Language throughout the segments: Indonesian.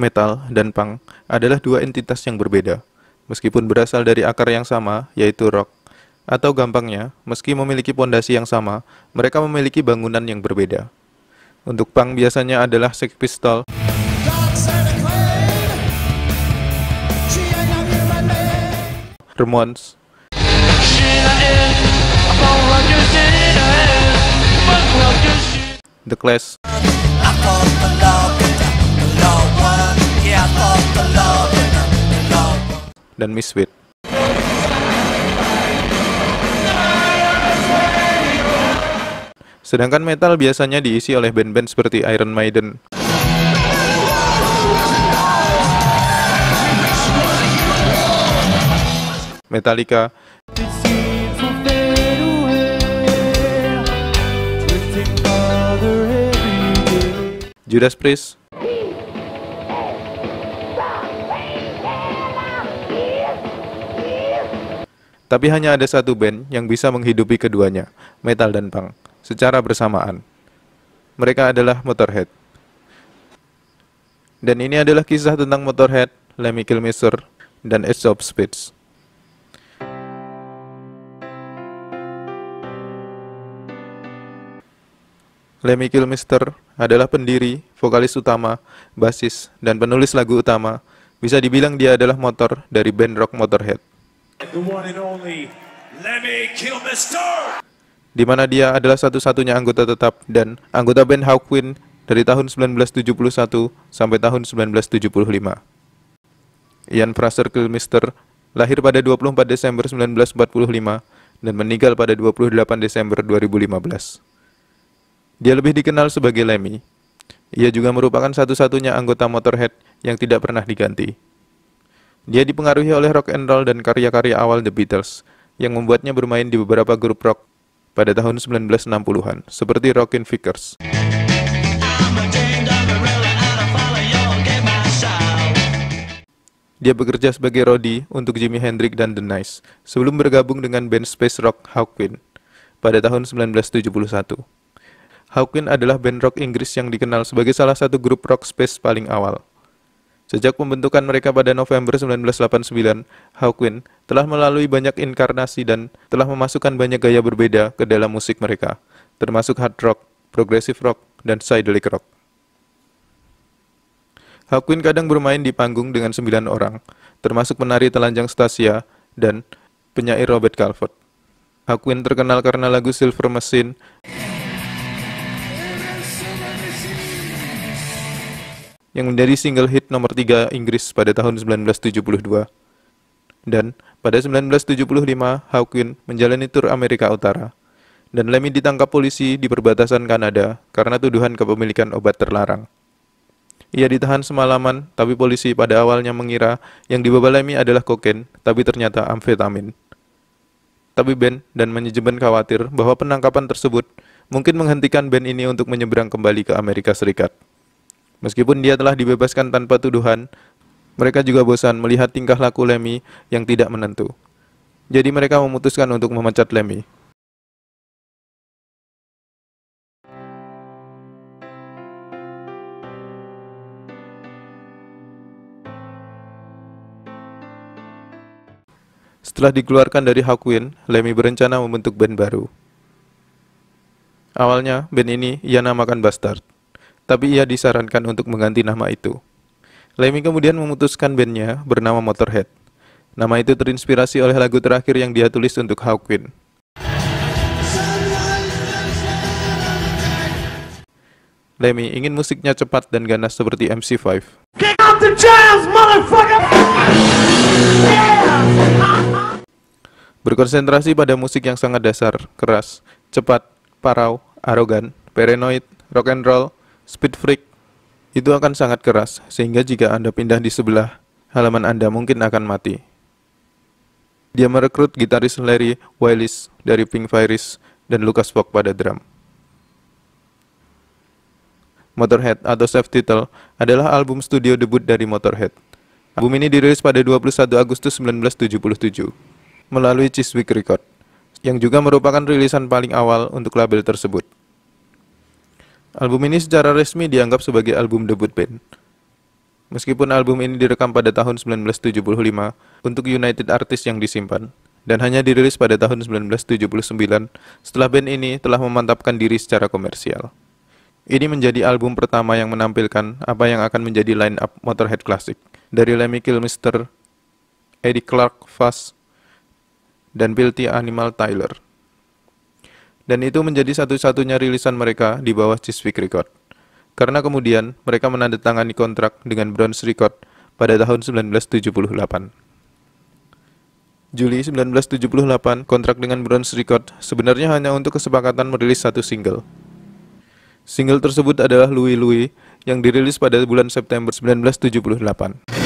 metal, dan punk adalah dua entitas yang berbeda, meskipun berasal dari akar yang sama, yaitu rock. Atau gampangnya, meski memiliki pondasi yang sama, mereka memiliki bangunan yang berbeda. Untuk punk biasanya adalah Sex Pistol. Ramones. The Clash. dan Misfit. Sedangkan metal biasanya diisi oleh band-band seperti Iron Maiden. Metallica. Judas Priest. Tapi hanya ada satu band yang bisa menghidupi keduanya, metal dan punk, secara bersamaan. Mereka adalah Motorhead. Dan ini adalah kisah tentang Motorhead, Lemmy Kilmister, dan Edge of Spades. Lemmy Kilmister adalah pendiri, vokalis utama, basis, dan penulis lagu utama. Bisa dibilang dia adalah motor dari band rock Motorhead. The Di mana dia adalah satu-satunya anggota tetap dan anggota band Hawkwind dari tahun 1971 sampai tahun 1975. Ian Fraser Kilmister lahir pada 24 Desember 1945 dan meninggal pada 28 Desember 2015. Dia lebih dikenal sebagai Lemmy. Ia juga merupakan satu-satunya anggota Motorhead yang tidak pernah diganti. Dia dipengaruhi oleh rock and roll dan karya-karya awal The Beatles, yang membuatnya bermain di beberapa grup rock pada tahun 1960-an, seperti Rockin' Vickers. Dia bekerja sebagai Rodi untuk Jimi Hendrix dan The Nice, sebelum bergabung dengan band space rock Hawkwind pada tahun 1971. Hawkwind adalah band rock Inggris yang dikenal sebagai salah satu grup rock space paling awal. Sejak pembentukan mereka pada November 1989, Hawkwind telah melalui banyak inkarnasi dan telah memasukkan banyak gaya berbeda ke dalam musik mereka, termasuk hard rock, progressive rock, dan psychedelic rock. Hawkwind kadang bermain di panggung dengan sembilan orang, termasuk penari telanjang Stasia dan penyair Robert Calvert. Hawkwind terkenal karena lagu Silver Machine yang menjadi single hit nomor 3 Inggris pada tahun 1972. Dan pada 1975, Hawkins menjalani tur Amerika Utara. Dan Lemmy ditangkap polisi di perbatasan Kanada karena tuduhan kepemilikan obat terlarang. Ia ditahan semalaman, tapi polisi pada awalnya mengira yang dibawa Lemmy adalah kokain, tapi ternyata amfetamin. Tapi Ben dan manajemen khawatir bahwa penangkapan tersebut mungkin menghentikan Ben ini untuk menyeberang kembali ke Amerika Serikat. Meskipun dia telah dibebaskan tanpa tuduhan, mereka juga bosan melihat tingkah laku Lemi yang tidak menentu. Jadi mereka memutuskan untuk memecat Lemi. Setelah dikeluarkan dari Hawkwind, Lemi berencana membentuk band baru. Awalnya, band ini ia namakan Bastard tapi ia disarankan untuk mengganti nama itu. Lemmy kemudian memutuskan bandnya bernama Motorhead. Nama itu terinspirasi oleh lagu terakhir yang dia tulis untuk Hawkwind. Lemmy ingin musiknya cepat dan ganas seperti MC5. Berkonsentrasi pada musik yang sangat dasar, keras, cepat, parau, arogan, paranoid, rock and roll, speed freak itu akan sangat keras, sehingga jika Anda pindah di sebelah halaman Anda mungkin akan mati. Dia merekrut gitaris Larry Willis dari Pink Virus dan Lucas Fox pada drum. Motorhead atau self-title adalah album studio debut dari Motorhead. Album ini dirilis pada 21 Agustus 1977 melalui Chiswick Record, yang juga merupakan rilisan paling awal untuk label tersebut. Album ini secara resmi dianggap sebagai album debut band. Meskipun album ini direkam pada tahun 1975 untuk United Artists yang disimpan, dan hanya dirilis pada tahun 1979 setelah band ini telah memantapkan diri secara komersial. Ini menjadi album pertama yang menampilkan apa yang akan menjadi line-up Motorhead klasik dari Lemmy Kilmister, Eddie Clark Fass, dan Filthy Animal Tyler. Dan itu menjadi satu-satunya rilisan mereka di bawah Chiswick Record. Karena kemudian mereka menandatangani kontrak dengan Bronze Record pada tahun 1978. Juli 1978, kontrak dengan Bronze Record sebenarnya hanya untuk kesepakatan merilis satu single. Single tersebut adalah Louis Louis yang dirilis pada bulan September 1978.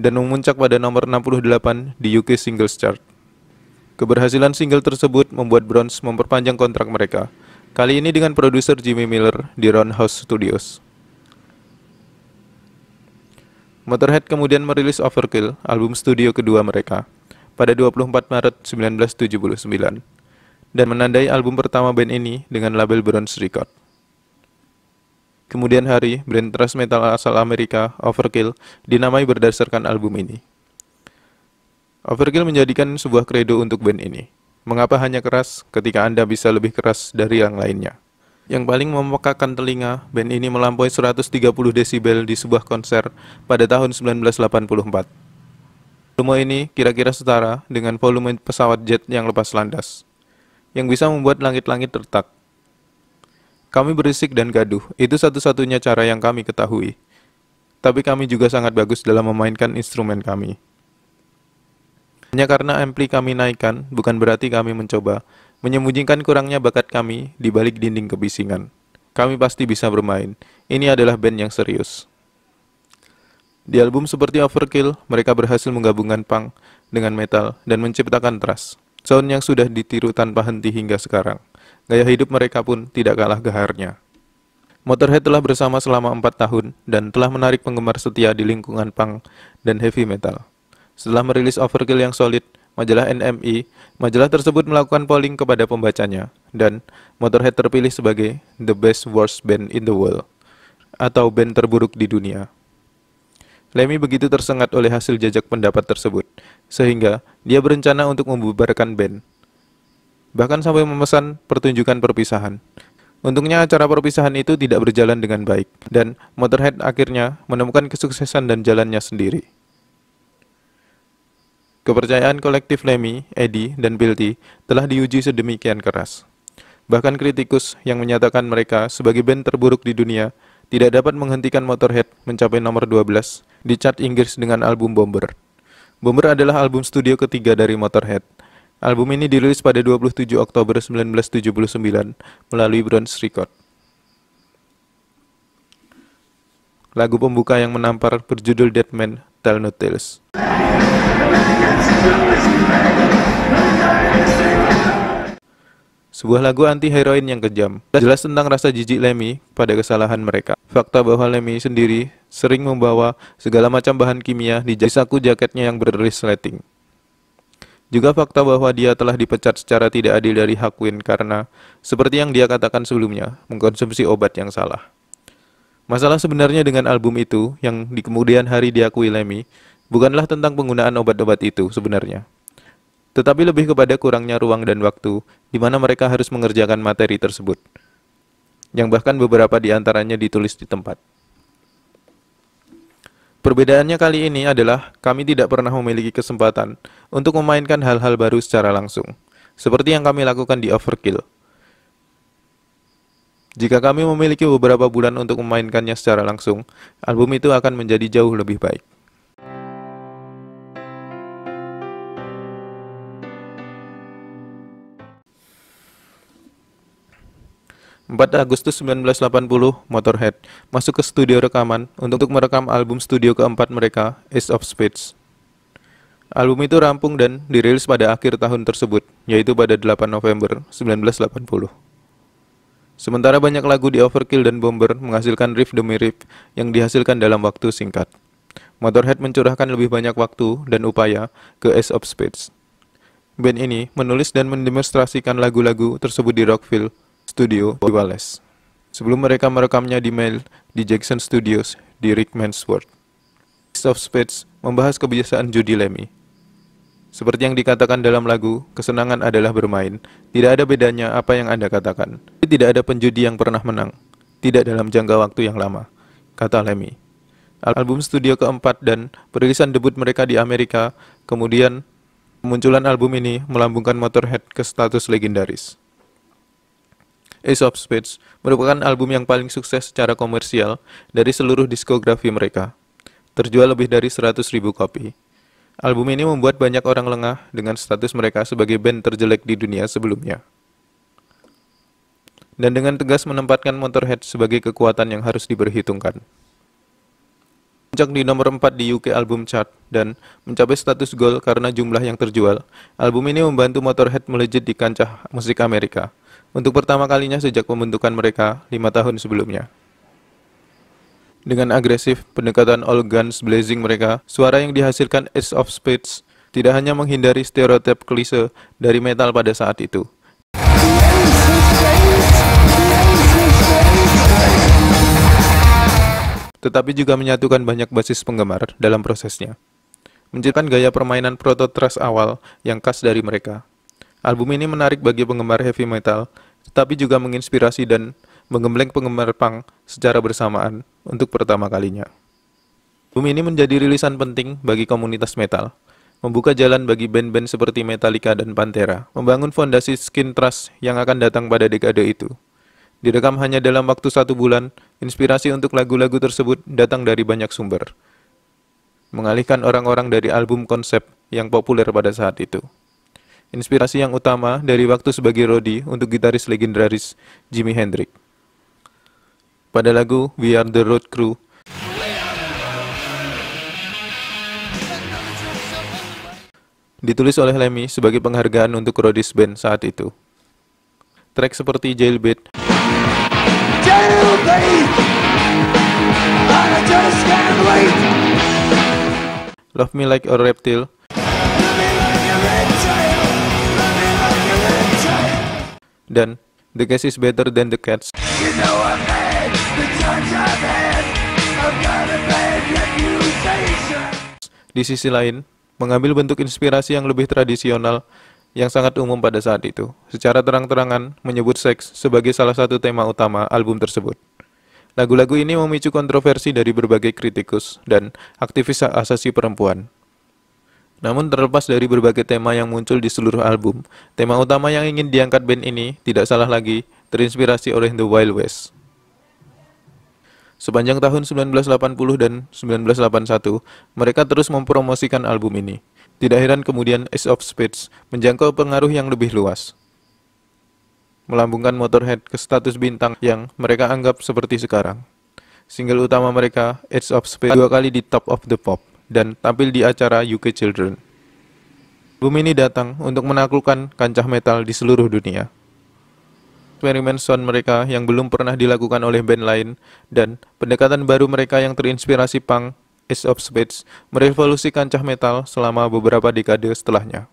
dan memuncak pada nomor 68 di UK Singles Chart. Keberhasilan single tersebut membuat Bronze memperpanjang kontrak mereka, kali ini dengan produser Jimmy Miller di Roundhouse Studios. Motorhead kemudian merilis Overkill, album studio kedua mereka, pada 24 Maret 1979, dan menandai album pertama band ini dengan label Bronze Record. Kemudian hari, brand thrash metal asal Amerika, Overkill, dinamai berdasarkan album ini. Overkill menjadikan sebuah kredo untuk band ini. Mengapa hanya keras ketika Anda bisa lebih keras dari yang lainnya? Yang paling memekakan telinga, band ini melampaui 130 desibel di sebuah konser pada tahun 1984. Volume ini kira-kira setara dengan volume pesawat jet yang lepas landas, yang bisa membuat langit-langit retak. Kami berisik dan gaduh, itu satu-satunya cara yang kami ketahui. Tapi kami juga sangat bagus dalam memainkan instrumen kami. Hanya karena ampli kami naikkan, bukan berarti kami mencoba menyembunyikan kurangnya bakat kami di balik dinding kebisingan. Kami pasti bisa bermain. Ini adalah band yang serius. Di album seperti Overkill, mereka berhasil menggabungkan punk dengan metal dan menciptakan thrash, sound yang sudah ditiru tanpa henti hingga sekarang. Gaya hidup mereka pun tidak kalah geharnya. Motorhead telah bersama selama empat tahun dan telah menarik penggemar setia di lingkungan punk dan heavy metal. Setelah merilis Overkill yang solid, majalah NME, majalah tersebut melakukan polling kepada pembacanya, dan Motorhead terpilih sebagai The Best Worst Band in the World, atau band terburuk di dunia. Lemmy begitu tersengat oleh hasil jajak pendapat tersebut, sehingga dia berencana untuk membubarkan band bahkan sampai memesan pertunjukan perpisahan. Untungnya acara perpisahan itu tidak berjalan dengan baik, dan Motorhead akhirnya menemukan kesuksesan dan jalannya sendiri. Kepercayaan kolektif Lemmy, Eddie, dan Bilty telah diuji sedemikian keras. Bahkan kritikus yang menyatakan mereka sebagai band terburuk di dunia tidak dapat menghentikan Motorhead mencapai nomor 12 di chart Inggris dengan album Bomber. Bomber adalah album studio ketiga dari Motorhead, Album ini dirilis pada 27 Oktober 1979 melalui Bronze Record. Lagu pembuka yang menampar berjudul Dead Man, Tell No Tales. Sebuah lagu anti-heroin yang kejam, jelas tentang rasa jijik Lemmy pada kesalahan mereka. Fakta bahwa Lemmy sendiri sering membawa segala macam bahan kimia di saku jaketnya yang bersleting. Juga fakta bahwa dia telah dipecat secara tidak adil dari Hakwin karena, seperti yang dia katakan sebelumnya, mengkonsumsi obat yang salah. Masalah sebenarnya dengan album itu, yang di kemudian hari diakui Lemmy, bukanlah tentang penggunaan obat-obat itu sebenarnya. Tetapi lebih kepada kurangnya ruang dan waktu, di mana mereka harus mengerjakan materi tersebut. Yang bahkan beberapa di antaranya ditulis di tempat. Perbedaannya kali ini adalah kami tidak pernah memiliki kesempatan untuk memainkan hal-hal baru secara langsung, seperti yang kami lakukan di Overkill. Jika kami memiliki beberapa bulan untuk memainkannya secara langsung, album itu akan menjadi jauh lebih baik. 4 Agustus 1980, Motorhead masuk ke studio rekaman untuk merekam album studio keempat mereka, Ace of Spades. Album itu rampung dan dirilis pada akhir tahun tersebut, yaitu pada 8 November 1980. Sementara banyak lagu di Overkill dan Bomber menghasilkan riff demi riff yang dihasilkan dalam waktu singkat. Motorhead mencurahkan lebih banyak waktu dan upaya ke Ace of Spades. Band ini menulis dan mendemonstrasikan lagu-lagu tersebut di Rockville Studio di Wallace. sebelum mereka merekamnya di mail di Jackson Studios di Rickman's World. Ace of Spades membahas kebiasaan judi Lemmy. Seperti yang dikatakan dalam lagu, kesenangan adalah bermain. Tidak ada bedanya apa yang Anda katakan. Tidak ada penjudi yang pernah menang. Tidak dalam jangka waktu yang lama, kata Lemmy. Album studio keempat dan perilisan debut mereka di Amerika, kemudian Kemunculan album ini melambungkan Motorhead ke status legendaris. Ace of Spades merupakan album yang paling sukses secara komersial dari seluruh diskografi mereka. Terjual lebih dari 100.000 kopi. Album ini membuat banyak orang lengah dengan status mereka sebagai band terjelek di dunia sebelumnya. Dan dengan tegas menempatkan Motorhead sebagai kekuatan yang harus diperhitungkan. Puncak di nomor 4 di UK Album Chart dan mencapai status gold karena jumlah yang terjual. Album ini membantu Motorhead melejit di kancah musik Amerika. Untuk pertama kalinya sejak pembentukan mereka lima tahun sebelumnya. Dengan agresif, pendekatan all guns blazing mereka, suara yang dihasilkan Ace of Spades tidak hanya menghindari stereotip klise dari metal pada saat itu, tetapi juga menyatukan banyak basis penggemar dalam prosesnya. Menciptakan gaya permainan proto thrash awal yang khas dari mereka. Album ini menarik bagi penggemar heavy metal, tetapi juga menginspirasi dan menggembleng penggemar punk secara bersamaan untuk pertama kalinya. Album ini menjadi rilisan penting bagi komunitas metal, membuka jalan bagi band-band seperti Metallica dan Pantera, membangun fondasi skin trust yang akan datang pada dekade itu. Direkam hanya dalam waktu satu bulan, inspirasi untuk lagu-lagu tersebut datang dari banyak sumber. Mengalihkan orang-orang dari album konsep yang populer pada saat itu. Inspirasi yang utama dari waktu sebagai Rodi untuk gitaris legendaris Jimi Hendrix. Pada lagu We Are The Road Crew, ditulis oleh Lemmy sebagai penghargaan untuk Rodis Band saat itu. Track seperti Jailbait Love Me Like a Reptile dan The case is Better Than the Cats. Di sisi lain, mengambil bentuk inspirasi yang lebih tradisional yang sangat umum pada saat itu, secara terang-terangan menyebut seks sebagai salah satu tema utama album tersebut. Lagu-lagu ini memicu kontroversi dari berbagai kritikus dan aktivis hak asasi perempuan. Namun terlepas dari berbagai tema yang muncul di seluruh album, tema utama yang ingin diangkat band ini tidak salah lagi terinspirasi oleh The Wild West. Sepanjang tahun 1980 dan 1981, mereka terus mempromosikan album ini. Tidak heran kemudian Ace of Spades menjangkau pengaruh yang lebih luas melambungkan Motorhead ke status bintang yang mereka anggap seperti sekarang. Single utama mereka, Edge of Space, dua kali di Top of the Pop, dan tampil di acara UK Children. Album ini datang untuk menaklukkan kancah metal di seluruh dunia. Eksperimen sound mereka yang belum pernah dilakukan oleh band lain, dan pendekatan baru mereka yang terinspirasi punk, Ace of Spades, merevolusi kancah metal selama beberapa dekade setelahnya.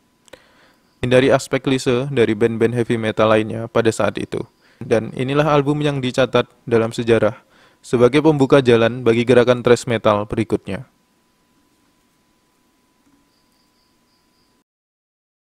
Dari aspek klise dari band-band heavy metal lainnya pada saat itu. Dan inilah album yang dicatat dalam sejarah sebagai pembuka jalan bagi gerakan thrash metal berikutnya.